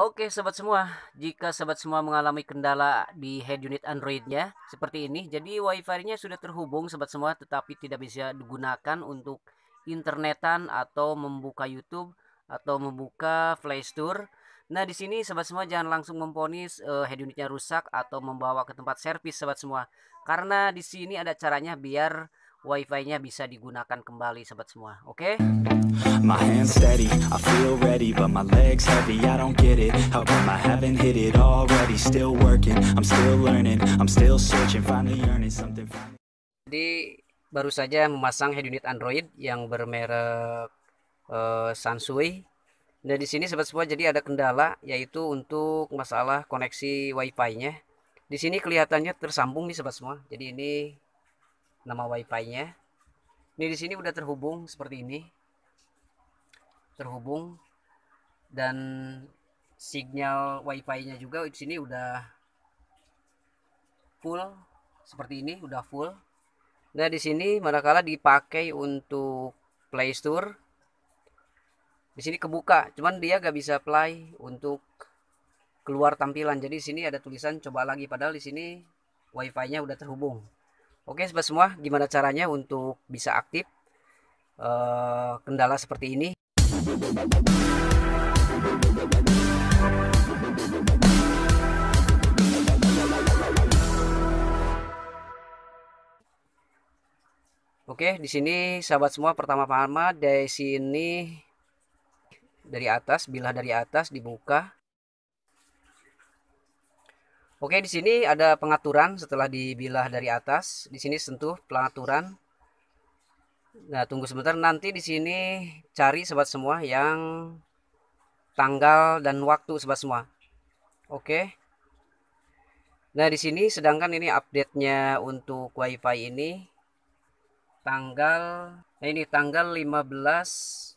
Oke sobat semua, jika sobat semua mengalami kendala di head unit Androidnya seperti ini, jadi wifi-nya sudah terhubung sobat semua tetapi tidak bisa digunakan untuk internetan atau membuka YouTube atau membuka Play Store. Nah di sini sobat semua jangan langsung memponis uh, head unitnya rusak atau membawa ke tempat servis sobat semua, karena di sini ada caranya biar wifi-nya bisa digunakan kembali sobat semua. Oke? Okay? Jadi baru saja memasang head unit Android yang bermerek uh, Sansui. Nah di sini sobat semua jadi ada kendala yaitu untuk masalah koneksi wifi-nya. Di sini kelihatannya tersambung nih sobat semua. Jadi ini nama wifi-nya. Ini di sini udah terhubung seperti ini. Terhubung dan sinyal wifi-nya juga di sini udah full seperti ini, udah full. Nah, di sini manakala dipakai untuk Play Store di sini kebuka, cuman dia gak bisa play untuk keluar tampilan. Jadi di sini ada tulisan coba lagi padahal di sini wifi-nya udah terhubung. Oke sobat semua, gimana caranya untuk bisa aktif uh, kendala seperti ini? Oke, di sini sahabat semua pertama-tama dari sini dari atas, bila dari atas dibuka Oke, di sini ada pengaturan setelah dibilah dari atas. Di sini sentuh pengaturan. Nah, tunggu sebentar nanti di sini cari sobat semua yang tanggal dan waktu sobat semua. Oke. Nah, di sini sedangkan ini update-nya untuk WiFi ini tanggal nah ini tanggal 15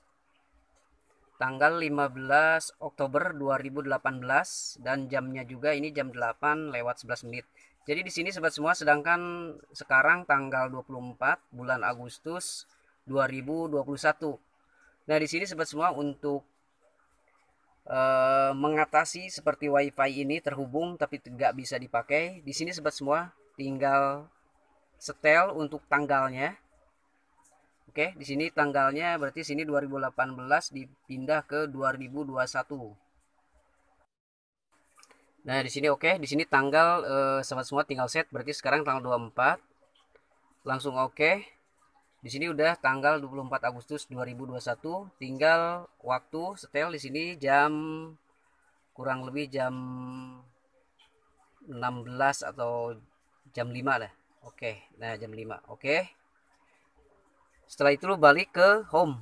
tanggal 15 Oktober 2018 dan jamnya juga ini jam 8 lewat 11 menit. Jadi di sini sobat semua sedangkan sekarang tanggal 24 bulan Agustus 2021. Nah, di sini sobat semua untuk e, mengatasi seperti WiFi ini terhubung tapi tidak bisa dipakai. Di sini sobat semua tinggal setel untuk tanggalnya Oke, di sini tanggalnya berarti sini 2018 dipindah ke 2021. Nah, di sini oke, di sini tanggal eh, sahabat semua tinggal set berarti sekarang tanggal 24. Langsung oke. Di sini udah tanggal 24 Agustus 2021, tinggal waktu setel di sini jam kurang lebih jam 16 atau jam 5 lah. Oke, nah jam 5. Oke setelah itu lu balik ke home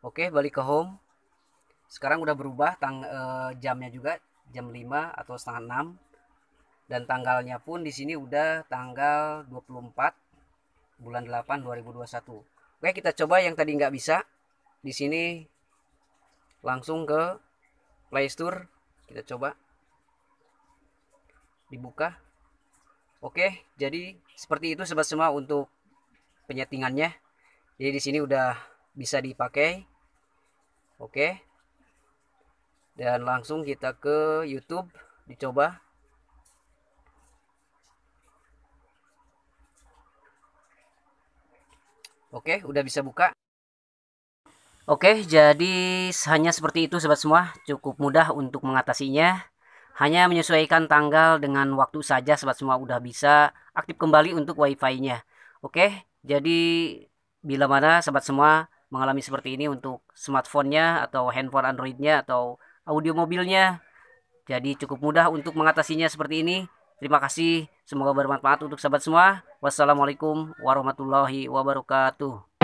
oke balik ke home sekarang udah berubah tang uh, jamnya juga jam 5 atau setengah 6 dan tanggalnya pun di sini udah tanggal 24 bulan 8 2021 Oke kita coba yang tadi nggak bisa di sini langsung ke Play Store kita coba dibuka. Oke jadi seperti itu sobat semua untuk penyetingannya jadi di sini udah bisa dipakai oke dan langsung kita ke YouTube dicoba oke udah bisa buka oke jadi hanya seperti itu sobat semua cukup mudah untuk mengatasinya hanya menyesuaikan tanggal dengan waktu saja sobat semua udah bisa aktif kembali untuk wifi nya oke jadi bila mana sahabat semua mengalami seperti ini untuk smartphone-nya atau handphone Android-nya atau audio mobilnya. Jadi cukup mudah untuk mengatasinya seperti ini. Terima kasih, semoga bermanfaat untuk sahabat semua. Wassalamualaikum warahmatullahi wabarakatuh.